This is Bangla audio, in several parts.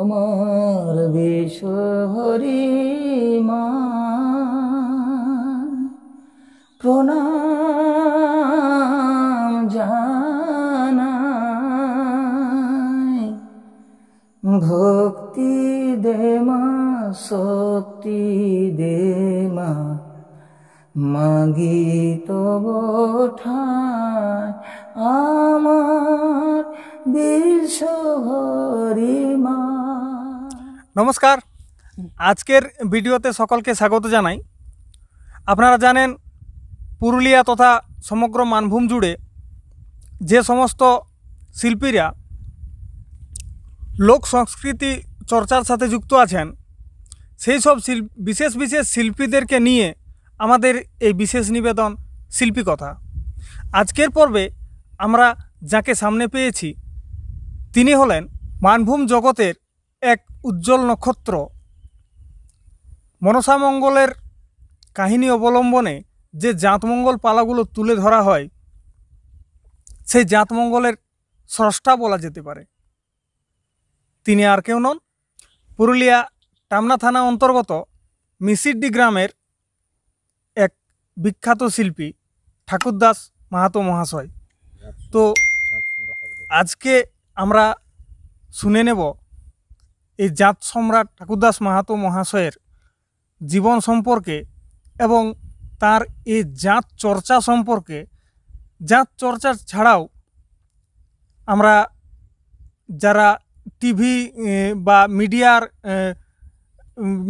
আমার বিশ্বহরি মা প্রণাম জানাই ভক্তি দেমা শক্তি দেমা মাগি তব ঠায় আমার বিশ্ব হরিমা নমস্কার আজকের ভিডিওতে সকলকে স্বাগত জানাই আপনারা জানেন পুরুলিয়া তথা সমগ্র মানভূম জুড়ে যে সমস্ত শিল্পীরা লোক সংস্কৃতি চর্চার সাথে যুক্ত আছেন সেই সব বিশেষ বিশেষ শিল্পীদেরকে নিয়ে আমাদের এই বিশেষ নিবেদন শিল্পী কথা আজকের পর্বে আমরা যাকে সামনে পেয়েছি তিনি হলেন মানভূম জগতের উজ্জ্বল নক্ষত্র মনসামঙ্গলের কাহিনী অবলম্বনে যে জাঁতমঙ্গল পালাগুলো তুলে ধরা হয় সেই জাঁতমঙ্গলের স্রষ্টা বলা যেতে পারে তিনি আর কেউ নন পুরুলিয়া টামনা থানা অন্তর্গত মিসিডি গ্রামের এক বিখ্যাত শিল্পী ঠাকুরদাস মাহাতো মহাশয় তো আজকে আমরা শুনে নেব এই জাত সম্রাট ঠাকুরদাস মাহাতো মহাশয়ের জীবন সম্পর্কে এবং তার এই জাত চর্চা সম্পর্কে জাত চর্চা ছাড়াও আমরা যারা টিভি বা মিডিয়ার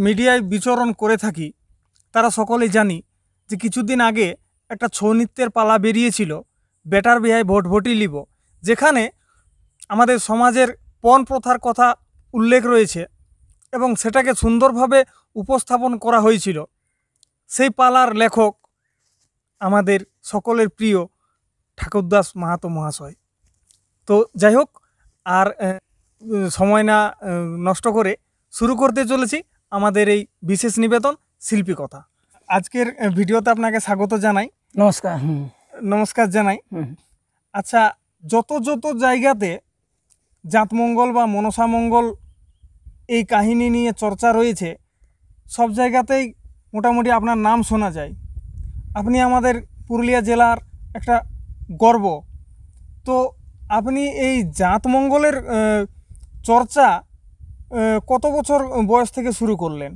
মিডিয়ায় বিচরণ করে থাকি তারা সকলেই জানি যে কিছুদিন আগে একটা ছৌ নৃত্যের পালা বেরিয়েছিল বেটার বিহায় ভোট ভোটই লিব যেখানে আমাদের সমাজের পণ প্রথার কথা উল্লেখ রয়েছে এবং সেটাকে সুন্দরভাবে উপস্থাপন করা হয়েছিল সেই পালার লেখক আমাদের সকলের প্রিয় ঠাকুরদাস মাহাতো মহাশয় তো যাই হোক আর সময় না নষ্ট করে শুরু করতে চলেছি আমাদের এই বিশেষ নিবেদন শিল্পী কথা আজকের ভিডিওতে আপনাকে স্বাগত জানাই নমস্কার নমস্কার জানাই আচ্ছা যত যত জায়গাতে জাতমঙ্গল বা মনসামঙ্গল এই কাহিনী নিয়ে চর্চা রয়েছে সব জায়গাতেই মোটামুটি আপনার নাম শোনা যায় আপনি আমাদের পুরুলিয়া জেলার একটা গর্ব তো আপনি এই জাতমঙ্গলের চর্চা কত বছর বয়স থেকে শুরু করলেন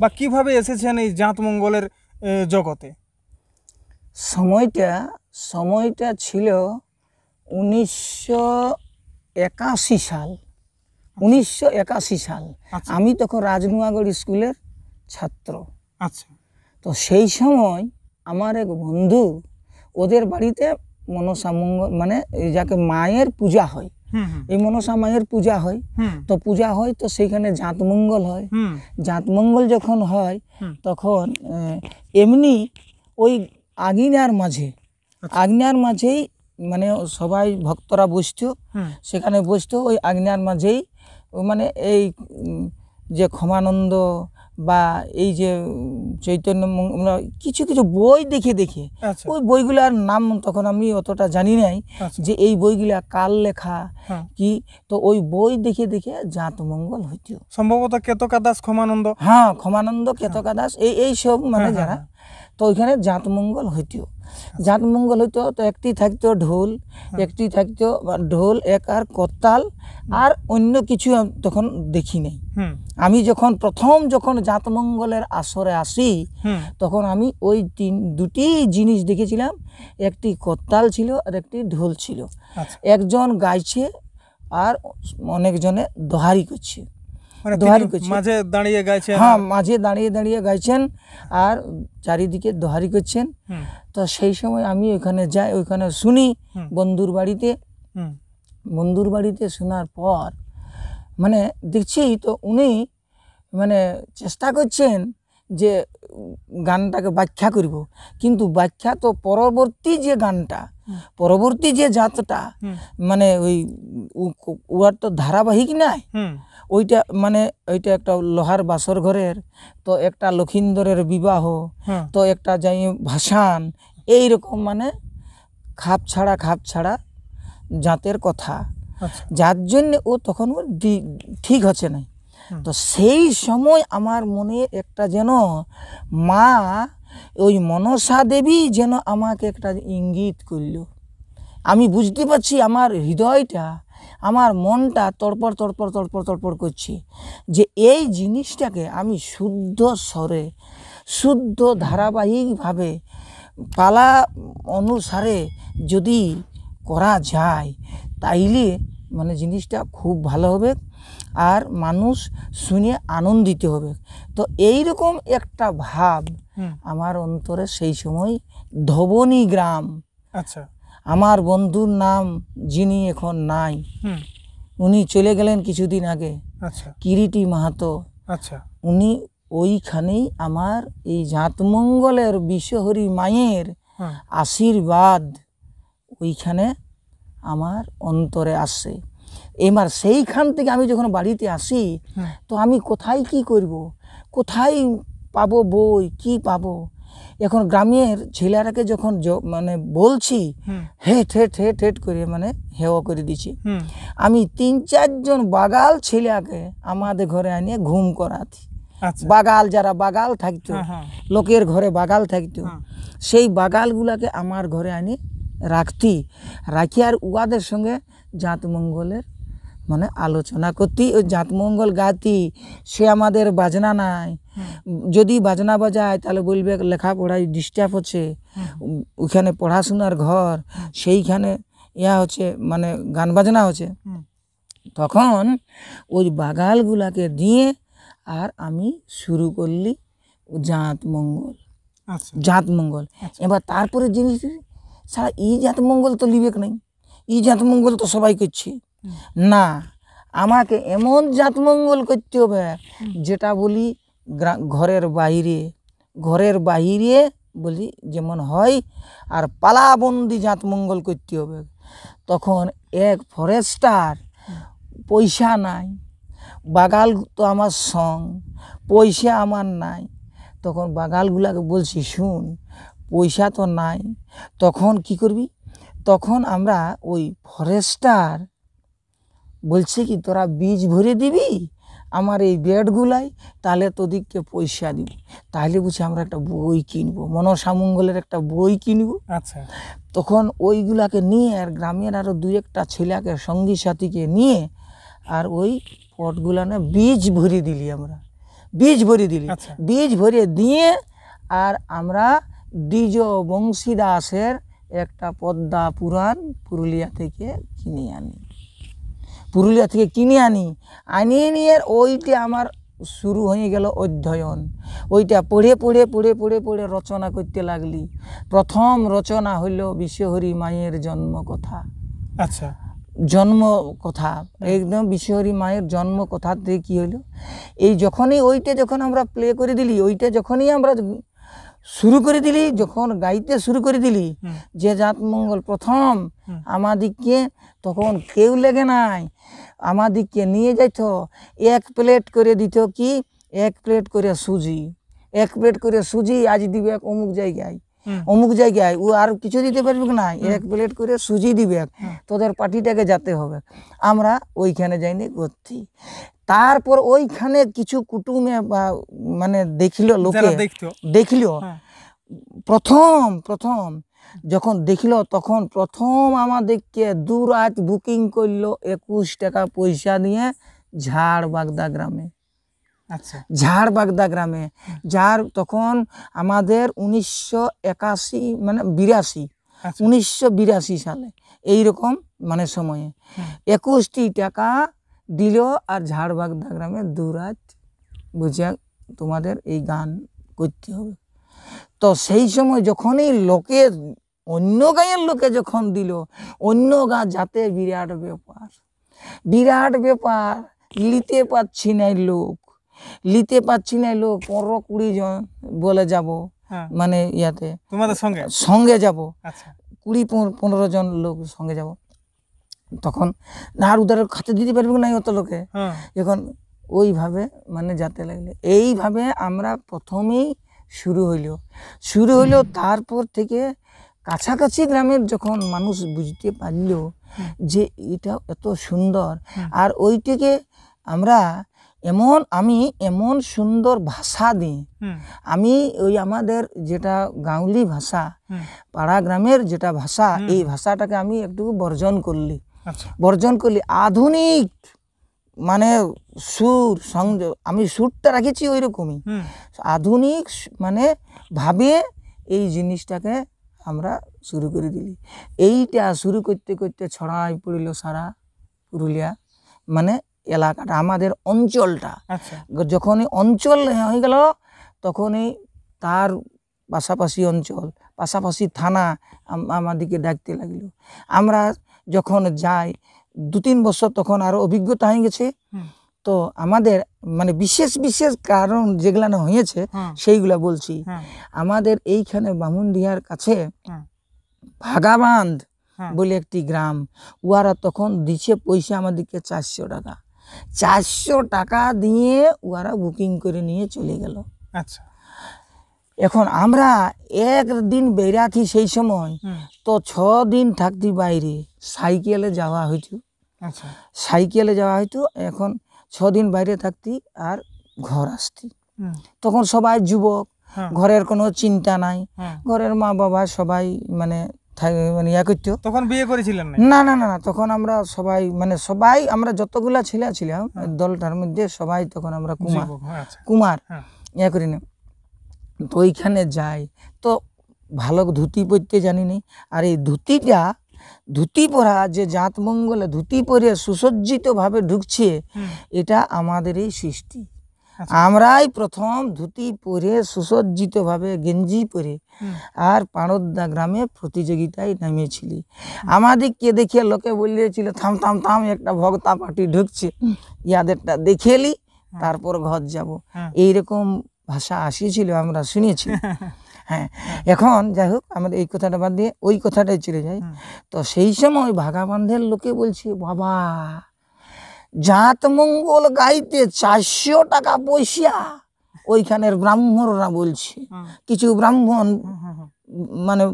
বা কিভাবে এসেছেন এই জাতমঙ্গলের জগতে সময়টা সময়টা ছিল উনিশশো একাশি সাল আচ্ছা। উনিশশো সাল আচ্ছা। আমি তখন রাজনুয়াগড় স্কুলের ছাত্র আচ্ছা তো সেই সময় আমার এক বন্ধু ওদের বাড়িতে মনসামঙ্গল মানে যাকে মায়ের পূজা হয় এই মনসা মায়ের পূজা হয় তো পূজা হয় তো সেইখানে মঙ্গল হয় মঙ্গল যখন হয় তখন এমনি ওই আগিনার মাঝে আচ্ছা। আগ্নার মাঝেই মানে সবাই ভক্তরা বসতো সেখানে বসতো ওই আগ্নার মাঝেই মানে এই যে ক্ষমানন্দ বা এই যে চৈতন্য কিছু কিছু বই দেখে দেখে আচ্ছা। ওই বইগুলার নাম তখন আমি অতটা জানি নাই আচ্ছা। যে এই বইগুলা কাল লেখা হ্যাঁ। কি তো ওই বই দেখে দেখে জাত মঙ্গল হইত সম্ভবত কেতকা দাস ক্ষমানন্দ হ্যাঁ ক্ষমানন্দ কেতকা দাস এই এইসব মানে হ্যাঁ, হ্যাঁ, যারা তো ওইখানে জাতমঙ্গল হইতো মঙ্গল হইতো তো একটি থাকতো ঢোল হ্যাঁ। একটি থাকতো ঢোল এক আর কর্তাল আর অন্য কিছু তখন দেখি নাই আমি যখন প্রথম যখন মঙ্গলের আসরে আসি তখন আমি ওই তিন দুটি জিনিস দেখেছিলাম একটি কর্তাল ছিল আর একটি ঢোল ছিল আচ্ছা। একজন গাইছে আর অনেকজনে দোহারি করছে মাঝে দাঁড়িয়ে গাইছেন হ্যাঁ মাঝে দাঁড়িয়ে দাঁড়িয়ে গাইছেন আর চারিদিকে দোহারি করছেন তো সেই সময় আমি ওইখানে যাই ওইখানে শুনি বন্ধুর বাড়িতে বন্ধুর বাড়িতে শোনার পর মানে দেখছি তো উনি মানে চেষ্টা করছেন যে গানটাকে ব্যাখ্যা করব কিন্তু ব্যাখ্যা তো পরবর্তী যে গানটা পরবর্তী যে জাতটা মানে ওই ওর তো ধারাবাহিক নাই ওইটা মানে ওইটা একটা লোহার বাসর ঘরের তো একটা লক্ষিন্দরের বিবাহ হ্যাঁ। তো একটা যাই ভাসান এই রকম মানে খাপ ছাড়া খাপ ছাড়া জাতের কথা আচ্ছা। যার জন্য ও তখন ঠিক হচ্ছে না তো সেই সময় আমার মনে একটা যেন মা ওই মনসা দেবী যেন আমাকে একটা ইঙ্গিত করল আমি বুঝতে পারছি আমার হৃদয়টা আমার মনটা তরপর তরপর তরপর তরপর করছি যে এই জিনিসটাকে আমি শুদ্ধ স্বরে শুদ্ধ ধারাবাহিকভাবে পালা অনুসারে যদি করা যায় তাইলে মানে জিনিসটা খুব ভালো হবে আর মানুষ শুনে আনন্দিত হবে তো এই রকম একটা ভাব আমার অন্তরে সেই সময় ধবনী গ্রাম আচ্ছা আমার বন্ধুর নাম যিনি এখন নাই উনি চলে গেলেন কিছুদিন আগে আচ্ছা কিরিটি মাহাতো আচ্ছা উনি ওইখানেই আমার এই জাতমঙ্গলের বিশ্বহরি মায়ের আশীর্বাদ ওইখানে আমার অন্তরে আসে এবার সেইখান থেকে আমি যখন বাড়িতে আসি তো আমি কোথায় কি করব। কোথায় পাবো বই কি পাবো এখন গ্রামের ছেলেরাকে যখন মানে বলছি হেট হেট হেট হেট করে মানে হেও করে দিছি আমি তিন চারজন বাগাল ছেলেকে আমাদের ঘরে আনিয়ে ঘুম করাতি আচ্ছা। বাগাল যারা বাগাল থাকতো হ্যাঁ, হ্যাঁ। লোকের ঘরে বাগাল থাকত হ্যাঁ। সেই বাগালগুলাকে আমার ঘরে আনি রাখতি রাখি আর উয়াদের সঙ্গে মঙ্গলের মানে আলোচনা করতি ওই জাতমঙ্গল গাতি সে আমাদের বাজনা নাই যদি বাজনা বাজায় তাহলে বলবে লেখাপড়ায় ডিস্টার্ব হচ্ছে ওখানে পড়াশোনার ঘর সেইখানে ইয়া হচ্ছে মানে গান বাজনা হচ্ছে তখন ওই বাগালগুলাকে দিয়ে আর আমি শুরু করলি জাঁত মঙ্গল আচ্ছা। জাঁত মঙ্গল আচ্ছা। এবার তারপরে জিনিস সারা ই জাঁত মঙ্গল তো লিবেক নাই ই জাঁত মঙ্গল তো সবাই করছে না আমাকে এমন জাত মঙ্গল করতে হবে যেটা বলি ঘরের বাইরে ঘরের বাইরে বলি যেমন হয় আর পালাবন্দি মঙ্গল করতে হবে তখন এক ফরেস্টার পয়সা নাই বাগাল তো আমার সং পয়সা আমার নাই তখন বাগালগুলাকে বলছি শুন পয়সা তো নাই তখন কি করবি তখন আমরা ওই ফরেস্টার বলছে কি তোরা বীজ ভরে দিবি আমার এই বেডগুলাই তাহলে তোদিককে পয়সা দিব তাহলে বুঝি আমরা একটা বই কিনব মনসামঙ্গলের একটা বই কিনব আচ্ছা তখন ওইগুলাকে নিয়ে আর গ্রামের আরও দু একটা ছেলেকে সঙ্গী সাথীকে নিয়ে আর ওই না বীজ ভরে দিলি আমরা বীজ ভরে দিলি আচ্ছা। বীজ ভরে দিয়ে আর আমরা দ্বিজ বংশীদাসের একটা পদ্মা পুরাণ পুরুলিয়া থেকে কিনে আনি পুরুলিয়া থেকে কিনে আনি আনিয়ে নিয়ে ওইটা আমার শুরু হয়ে গেল অধ্যয়ন ওইটা পড়ে পড়ে পড়ে পড়ে পড়ে রচনা করতে লাগলি প্রথম রচনা হইল বিশ্বহরি মায়ের জন্ম কথা আচ্ছা জন্ম কথা একদম বিশ্বহরি মায়ের জন্ম কথাতে কী হইলো এই যখনই ওইটা যখন আমরা প্লে করে দিলি ওইটা যখনই আমরা শুরু করে দিলি যখন গাইতে শুরু করে দিলি যে জাত মঙ্গল প্রথম আমাদিকে তখন কেউ লেগে নাই আমাদিকে নিয়ে যাইত এক প্লেট করে দিত কি এক প্লেট করে সুজি এক প্লেট করে সুজি আজ দিবে অমুক জায়গায় অমুক জায়গায় ও আর কিছু দিতে পারবে না এক প্লেট করে সুজি দিবে তোদের পার্টিটাকে যেতে হবে আমরা ওইখানে যাইনি করছি তারপর ওইখানে কিছু কুটুমে মানে দেখিল লোকে দেখিল হ্যাঁ। প্রথম প্রথম যখন দেখিল তখন প্রথম আমাদেরকে দু রাত বুকিং করলো একুশ টাকা পয়সা নিয়ে ঝাড় বাগদা গ্রামে আচ্ছা। ঝাড়বাগদা গ্রামে যার তখন আমাদের উনিশশো একাশি মানে বিরাশি আচ্ছা। উনিশশো বিরাশি সালে এইরকম মানে সময়ে একুশটি টাকা দিল আর ঝাড়বাগদা গ্রামে দুরাজ বুঝিয়া তোমাদের এই গান করতে হবে তো সেই সময় যখনই লোকে অন্য গাঁয়ের লোকে যখন দিল অন্য গা যাতে বিরাট ব্যাপার বিরাট ব্যাপার লিতে পারছি না লোক নিতে পারছি না লোক পনেরো কুড়ি জন বলে যাব হ্যাঁ। মানে ইয়াতে তোমাদের সঙ্গে সঙ্গে যাব আচ্ছা। কুড়ি পনেরো জন লোক সঙ্গে যাব তখন আর উদারের খাতে দিতে পারবে না অত লোকে হ্যাঁ। এখন ওইভাবে মানে যাতে লাগলে এইভাবে আমরা প্রথমেই শুরু হইল শুরু হইল তারপর থেকে কাছাকাছি গ্রামের যখন মানুষ বুঝতে পারল যে এটা এত সুন্দর আর ওইটিকে আমরা এমন আমি এমন সুন্দর ভাষা দিই আমি ওই আমাদের যেটা গাঁওলি ভাষা পাড়া গ্রামের যেটা ভাষা এই ভাষাটাকে আমি একটু বর্জন করলি আচ্ছা। বর্জন করলি আধুনিক মানে সুর সংযোগ আমি সুরটা রাখেছি ওই রকমই আধুনিক মানে ভাবে এই জিনিসটাকে আমরা শুরু করে দিলি এইটা শুরু করতে করতে ছড়াই পড়িল সারা পুরুলিয়া মানে এলাকাটা আমাদের অঞ্চলটা আচ্ছা। যখনই অঞ্চল হয়ে গেল তখনই তার পাশাপাশি অঞ্চল পাশাপাশি থানা আমাদেরকে ডাকতে লাগলো আমরা যখন যাই দু তিন বছর তখন আরও অভিজ্ঞতা হয়ে গেছে তো আমাদের মানে বিশেষ বিশেষ কারণ যেগুলো হয়েছে সেইগুলা বলছি আমাদের এইখানে বামুনডিহার কাছে ভাগাবান্ধ বলে একটি গ্রাম উহারা তখন দিছে পয়সা আমাদেরকে চারশো টাকা চারশো টাকা দিয়ে ওরা বুকিং করে নিয়ে চলে গেল আচ্ছা এখন আমরা একদিন বেড়াতি সেই সময় তো ছ দিন থাকতি বাইরে সাইকেলে যাওয়া হইতো আচ্ছা। সাইকেলে যাওয়া হইতো এখন ছ দিন বাইরে থাকতি আর ঘর আসতি তখন সবাই যুবক হ্যাঁ। ঘরের কোনো চিন্তা নাই হ্যাঁ। ঘরের মা বাবা সবাই মানে মানে ইয়া করতো তখন বিয়ে করেছিলেন না না না না তখন আমরা সবাই মানে সবাই আমরা যতগুলা ছেলে ছিলাম হ্যাঁ। দলটার মধ্যে সবাই তখন আমরা কুমার হ্যাঁ, আচ্ছা। কুমার হ্যাঁ। ইয়া করি না তো ওইখানে যাই তো ভালো ধুতি পরতে জানি নি আর এই ধুতিটা ধুতি পরা যে মঙ্গলে ধুতি পরে সুসজ্জিতভাবে ঢুকছে এটা আমাদের এই সৃষ্টি আচ্ছা। আমরাই প্রথম ধুতি পরে সুসজ্জিতভাবে গেঞ্জি পরে আর পাড়দা গ্রামে প্রতিযোগিতায় নামিয়েছিলি আমাদেরকে দেখে লোকে বলিয়েছিল থাম থাম থাম একটা ভক্তা পার্টি ঢুকছে ইয়াদেরটা দেখেলি হ্যাঁ। তারপর ঘর যাব হ্যাঁ। এইরকম ভাষা আসিয়েছিল আমরা শুনেছি হ্যাঁ।, হ্যাঁ এখন যাই হোক আমাদের এই কথাটা বাদ দিয়ে ওই কথাটাই চলে যায় তো সেই সময় ভাগাবান্ধের লোকে বলছে বাবা জাতমঙ্গল গাইতে চারশো টাকা পয়সা ওইখানের ব্রাহ্মণরা বলছে কিছু ব্রাহ্মণ মানে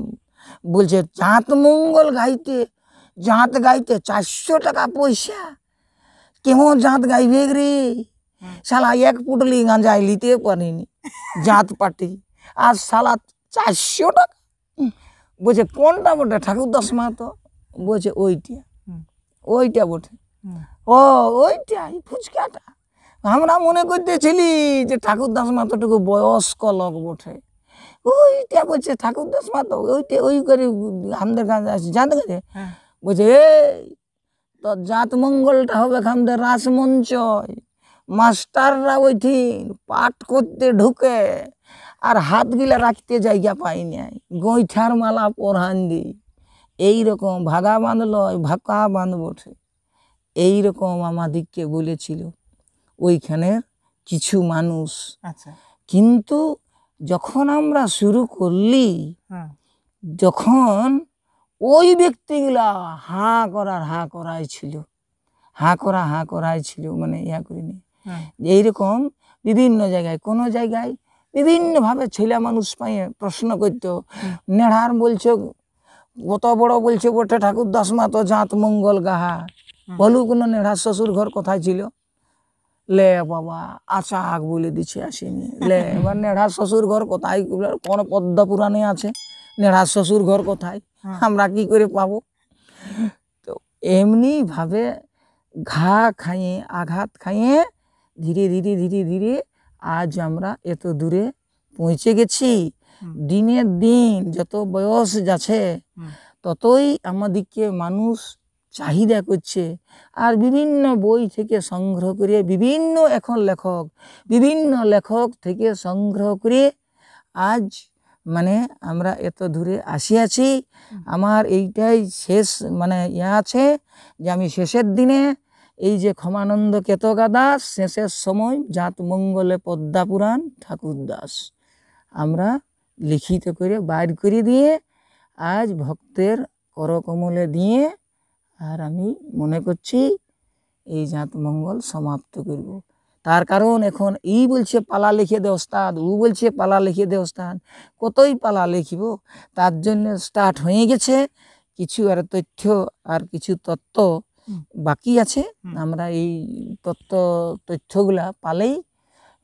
বলছে জাতমঙ্গল গাইতে জাত গাইতে চারশো টাকা পয়সা কেমন জাঁত গাইবে রে শালা এক পুটলি গাঁজায় নিতে পারিনি জাঁত পাটি আর শালা চারশো টাকা বলছে কোনটা বটে ঠাকুর ঠাকুরদাস মাহাতো বলছে ওইটা ওইটা বটে ও ওইটাই ফুচকাটা আমরা মনে করতেছিলি যে ঠাকুরদাস মাতটুকু বয়স্ক লোক বটে ওইটা বলছে ঠাকুরদাস মাতো ওইটা ওই করে আমাদের কাছে আসছে জানতে গেছে হ্যাঁ। বলছে এই তো জাত মঙ্গলটা হবে খামদের রাসমঞ্চ মাস্টাররা ওইটি পাঠ করতে ঢুকে আর হাতগুলা রাখতে জায়গা পাই নাই গইঠার মালা পরহান দি এইরকম ভাগা বাঁধল ভাকা বাঁধ বটে এই রকম আমাদিগকে বলেছিল ওইখানের কিছু মানুষ আচ্ছা। কিন্তু যখন আমরা শুরু করলি যখন ওই ব্যক্তিগুলা হা করার হা করাই ছিল হা করা হা করাই ছিল মানে ইয়া করিনি এইরকম বিভিন্ন জায়গায় কোনো জায়গায় বিভিন্নভাবে ছেলে মানুষ পাই প্রশ্ন করত নেড়ার বলছো কত বড় বলছে বটে ঠাকুর দাস মাত জাত মঙ্গল গাহা বলু কোনো নেড়ার শ্বশুর ঘর কোথায় ছিল লে বাবা আশা আগ বলে দিছে আসেনি লে এবার নেড়ার শ্বশুর ঘর কোথায় কোন পদ্মা পুরাণে আছে নেড়ার শ্বশুর ঘর কোথায় আমরা কি করে পাবো তো এমনিভাবে ঘা খাইয়ে আঘাত খাইয়ে ধীরে ধীরে ধীরে ধীরে আজ আমরা এত দূরে পৌঁছে গেছি দিনের দিন যত বয়স যাচ্ছে ততই আমাদেরকে মানুষ চাহিদা করছে আর বিভিন্ন বই থেকে সংগ্রহ করে বিভিন্ন এখন লেখক বিভিন্ন লেখক থেকে সংগ্রহ করে আজ মানে আমরা এত দূরে আসিয়াছি আমার এইটাই শেষ মানে ইয়া আছে যে আমি শেষের দিনে এই যে ক্ষমানন্দ কেতকা দাস শেষের সময় জাত মঙ্গলে পদ্মা পুরাণ ঠাকুর দাস আমরা লিখিত করে বাইর করে দিয়ে আজ ভক্তের করকমলে দিয়ে আর আমি মনে করছি এই জাত মঙ্গল সমাপ্ত করব তার কারণ এখন ই বলছে পালা লিখে দে ওস্তাদ ও বলছে পালা লিখে দে ওস্তাদ কতই পালা লিখিব তার জন্য স্টার্ট হয়ে গেছে কিছু আর তথ্য আর কিছু তত্ত্ব বাকি আছে আমরা এই তত্ত্ব তথ্যগুলা পালেই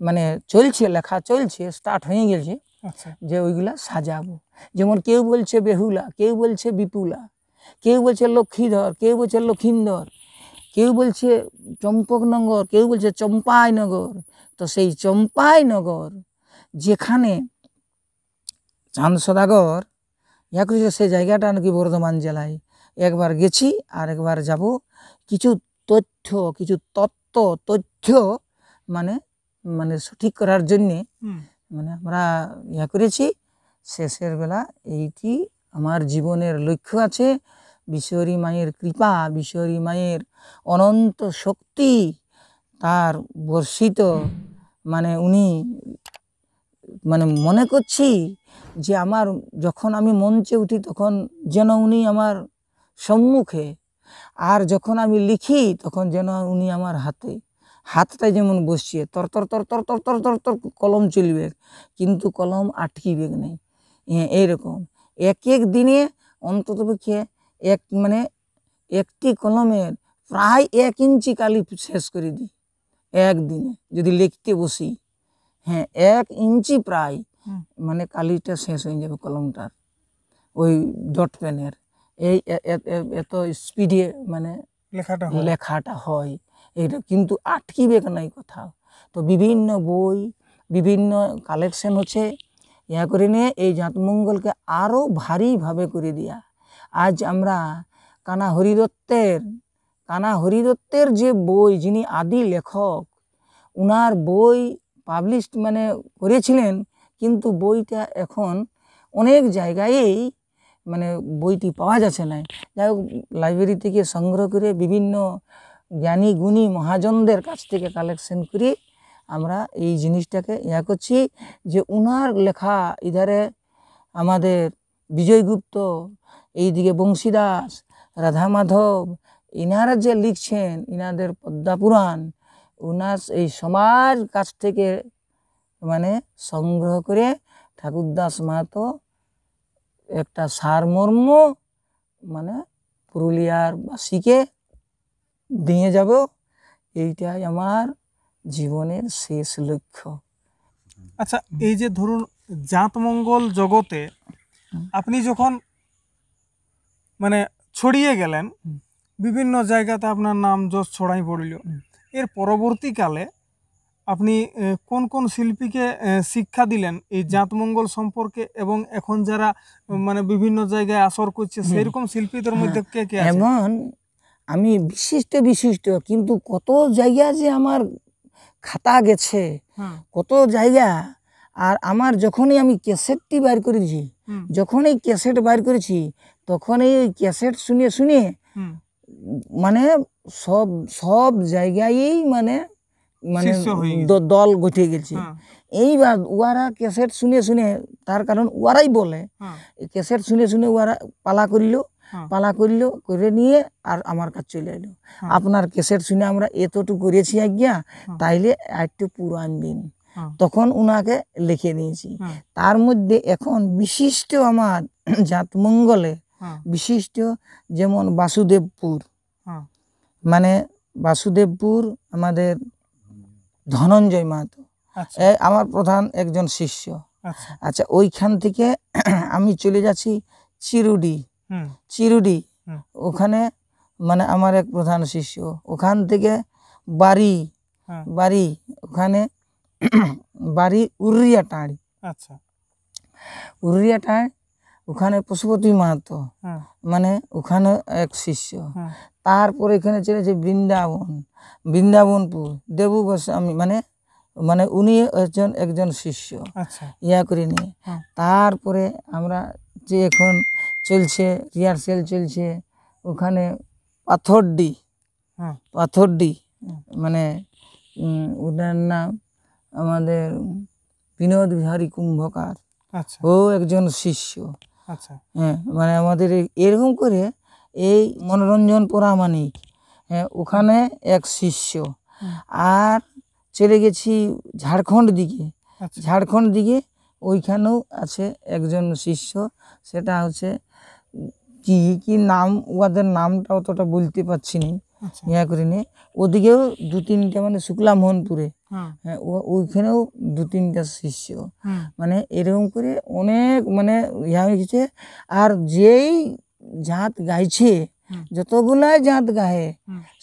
মানে চলছে লেখা চলছে স্টার্ট হয়ে গেছে আচ্ছা। যে ওইগুলা সাজাবো যেমন কেউ বলছে বেহুলা কেউ বলছে বিপুলা কেউ বলছে লক্ষ্মীধর কেউ বলছে লক্ষিন্দর কেউ বলছে চম্পকনগর কেউ বলছে চম্পাইনগর তো সেই চম্পাইনগর যেখানে চাঁদ সদাগর ইয়া করেছে সেই জায়গাটা নাকি বর্ধমান জেলায় একবার গেছি আর একবার যাব কিছু তথ্য কিছু তত্ত্ব তথ্য মানে মানে সঠিক করার জন্যে মানে আমরা ইয়া করেছি শেষের বেলা এইটি আমার জীবনের লক্ষ্য আছে বিশ্বরী মায়ের কৃপা বিশ্বরী মায়ের অনন্ত শক্তি তার বর্ষিত মানে উনি মানে মনে করছি যে আমার যখন আমি মঞ্চে উঠি তখন যেন উনি আমার সম্মুখে আর যখন আমি লিখি তখন যেন উনি আমার হাতে হাতটা যেমন বসিয়ে তর তর তর তর তর তর তর তর কলম চলবে কিন্তু কলম আটকিবে নেই হ্যাঁ এইরকম এক এক দিনে অন্ততপক্ষে এক মানে একটি কলমের প্রায় এক ইঞ্চি কালি শেষ করে দিই একদিনে যদি লিখতে বসি হ্যাঁ এক ইঞ্চি প্রায় মানে কালিটা শেষ হয়ে যাবে কলমটার ওই ডট পেনের এই এত স্পিডে মানে লেখাটা লেখাটা হয় এটা কিন্তু আটকিবে নাই কোথাও তো বিভিন্ন বই বিভিন্ন কালেকশন হচ্ছে ইহা নিয়ে এই জাতমঙ্গলকে আরও ভারীভাবে করে দিয়া আজ আমরা কানা হরিদত্তের কানা হরিদত্তের যে বই যিনি আদি লেখক উনার বই পাবলিশড মানে করেছিলেন কিন্তু বইটা এখন অনেক জায়গায়ই মানে বইটি পাওয়া যাচ্ছে না যাই হোক লাইব্রেরি থেকে সংগ্রহ করে বিভিন্ন জ্ঞানী গুণী মহাজনদের কাছ থেকে কালেকশন করে আমরা এই জিনিসটাকে ইয়া করছি যে উনার লেখা ইধারে আমাদের বিজয়গুপ্ত এইদিকে বংশীদাস রাধা মাধব ইনারা যে লিখছেন ইনাদের পদ্মাপুরাণ উনার এই সমাজ কাছ থেকে মানে সংগ্রহ করে ঠাকুরদাস মাহাতো একটা সারমর্ম মানে পুরুলিয়ার বাসীকে দিয়ে যাব এইটাই আমার জীবনের শেষ লক্ষ্য আচ্ছা এই যে ধরুন জাতমঙ্গল জগতে আপনি যখন মানে ছড়িয়ে গেলেন বিভিন্ন জায়গাতে আপনার নাম যশ ছড়াই পড়িল এর পরবর্তীকালে আপনি কোন কোন শিল্পীকে শিক্ষা দিলেন এই জাতমঙ্গল সম্পর্কে এবং এখন যারা মানে বিভিন্ন জায়গায় আসর করছে সেরকম শিল্পীদের মধ্যে কে কে এমন আমি বিশিষ্ট বিশিষ্ট কিন্তু কত জায়গা যে আমার খাতা গেছে হ্যাঁ। কত জায়গা আর আমার যখনই আমি ক্যাসেটটি বাইর করেছি যখনই ক্যাসেট বাইর করেছি তখনই ওই ক্যাসেট শুনে শুনে মানে সব সব জায়গায়ই মানে মানে দল গঠিয়ে গেছে হ্যাঁ। এইবার ওরা ক্যাসেট শুনে শুনে তার কারণ ওরাই বলে হ্যাঁ। ক্যাসেট শুনে শুনে ওরা পালা করিল হ্যাঁ। পালা করলো করে নিয়ে আর আমার কাছে চলে এলো হ্যাঁ। আপনার কেসের শুনে আমরা এতটুকু করেছি আজ্ঞা হ্যাঁ। তাইলে একটু পুরান দিন তখন উনাকে লিখে দিয়েছি তার মধ্যে এখন বিশিষ্ট আমার জাতমঙ্গলে বিশিষ্ট যেমন বাসুদেবপুর মানে বাসুদেবপুর আমাদের ধনঞ্জয় মাহাতো আচ্ছা। আমার প্রধান একজন শিষ্য আচ্ছা।, আচ্ছা ওইখান থেকে আমি চলে যাচ্ছি চিরুডি চিরুডি ওখানে মানে আমার এক প্রধান শিষ্য ওখান থেকে বাড়ি হ্যাঁ। বাড়ি ওখানে বাড়ি উরিয়া টাঁড়ি আচ্ছা। উরিয়া টাঁড় ওখানে পশুপতি মাহাতো হ্যাঁ। মানে ওখানে এক শিষ্য হ্যাঁ। তারপর এখানে চলেছে বৃন্দাবন বৃন্দাবনপুর দেবু গোস্বামী মানে মানে উনি একজন একজন শিষ্য আচ্ছা। ইয়া করে নিয়ে তারপরে আমরা যে এখন চলছে রিহার্সেল চলছে ওখানে পাথরডি হ্যাঁ পাথরডি মানে ওটার নাম আমাদের বিনোদ বিহারী কুম্ভকার আচ্ছা। ও একজন শিষ্য আচ্ছা হ্যাঁ মানে আমাদের এরকম করে এই মনোরঞ্জন পরামানিক হ্যাঁ ওখানে এক শিষ্য আর চলে গেছি ঝাড়খণ্ড দিকে আচ্ছা। ঝাড়খণ্ড দিকে ওইখানেও আছে একজন শিষ্য সেটা হচ্ছে কি কি নাম ওদের নামটা অতটা বলতে পারছি না আচ্ছা। ইয়া করি নি ওদিকেও দু তিনটা মানে শুক্লা মোহনপুরে হ্যাঁ, হ্যাঁ ওইখানেও দু তিনটা শিষ্য মানে এরকম করে অনেক মানে ইয়া হয়ে গেছে আর যেই জাত গাইছে যতগুলাই জাত গায়ে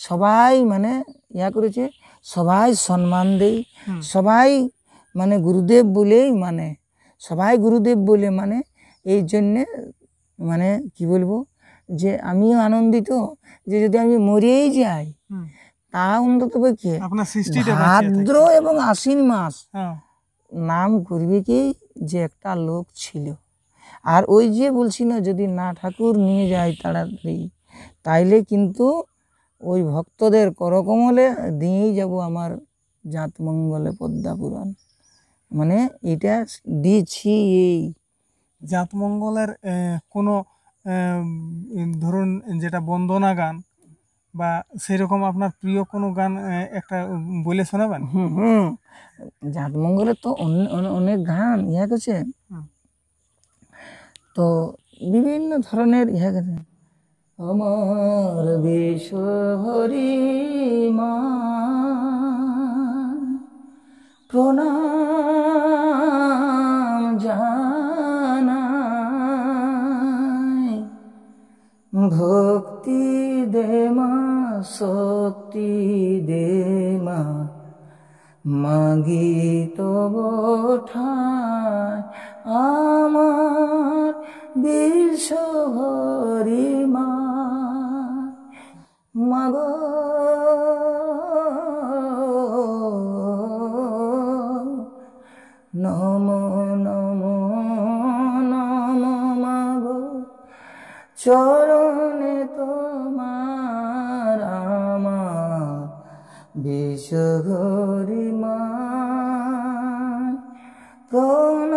সবাই মানে ইয়া করেছে সবাই সম্মান দেই সবাই মানে গুরুদেব বলেই মানে সবাই গুরুদেব বলে মানে এই জন্যে মানে কি বলবো যে আমিও আনন্দিত যে যদি আমি মরেই যাই তা অন্তত কে ভাদ্র এবং আশ্বিন মাস হ্যাঁ। নাম করবে কি যে একটা লোক ছিল আর ওই যে বলছি না যদি না ঠাকুর নিয়ে যায় তাড়াতাড়ি তাইলে কিন্তু ওই ভক্তদের করকমলে দিয়েই যাব আমার জাতমঙ্গলে পদ্মা পুরাণ মানে এটা দিয়েছি এই জাতমঙ্গলের কোনো ধরুন যেটা বন্দনা গান বা সেরকম আপনার প্রিয় কোনো গান একটা বলে শোনাবেন হুম জাতমঙ্গলের তো অনেক গান ইহা গেছে তো বিভিন্ন ধরনের ইহা গেছে আমার বিশ্বহরি মা প্রণাম যা ভক্তি দেমা শক্তি দেমা মাগি তব আমার বিশ্বভরি মাগ নম নম নম মাগ চর চগরিমায় কোন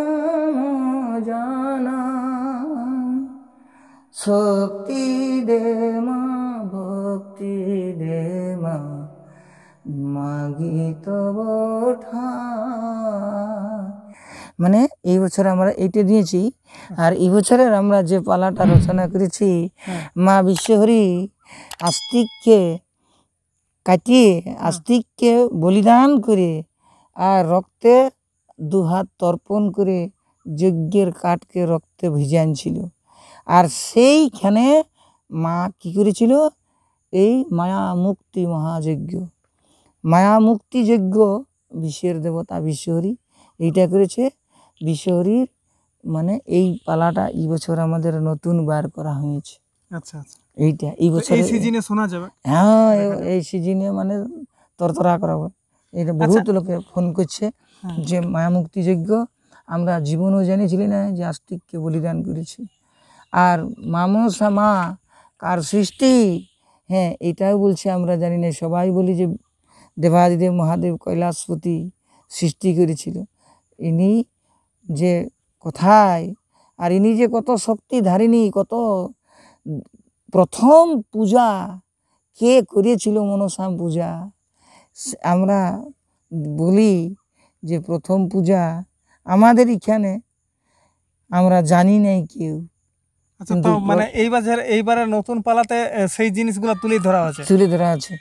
জানা শক্তি দে মা ভক্তি দে মা মাগি তব মানে এই বছর আমরা এইটা নিয়েছি আর এই বছরের আমরা যে পালাটা রচনা করেছি হ্যাঁ। মা বিশ্বহরি আস্তিককে কাটিয়ে হ্যাঁ। আস্তিককে বলিদান করে আর রক্তে দুহাত তর্পণ করে যজ্ঞের কাঠকে রক্তে ভিজানছিল আর সেইখানে মা কি করেছিল এই মায়া মুক্তি মহাযজ্ঞ মায়া মুক্তি যজ্ঞ বিশ্বের দেবতা বিশ্বহরী এইটা করেছে বিশ্বহরীর মানে এই পালাটা এই বছর আমাদের নতুন বার করা হয়েছে আচ্ছা আচ্ছা এইটা এই বছর এই সিজনে শোনা যাবে হ্যাঁ এই সিজনে মানে তরতরা করাবো এটা আচ্ছা। বহুত লোকে ফোন করছে হ্যাঁ। যে মুক্তি যজ্ঞ আমরা জীবনও জেনেছিলি না যে আস্তিককে বলিদান করেছি আর মামসা মা কার সৃষ্টি হ্যাঁ এটাও বলছে আমরা জানি না সবাই বলি যে দেবাদিদেব মহাদেব কৈলাসপতি সৃষ্টি করেছিল ইনি যে কোথায় আর ইনি যে কত শক্তি ধারিনি কত প্রথম পূজা কে করেছিল মনসা পূজা আমরা বলি যে প্রথম পূজা আমাদের এখানে আমরা জানি নাই কেউ আচ্ছা, মানে এইবার এইবারে নতুন পালাতে সেই জিনিসগুলো তুলে ধরা আছে তুলে ধরা আছে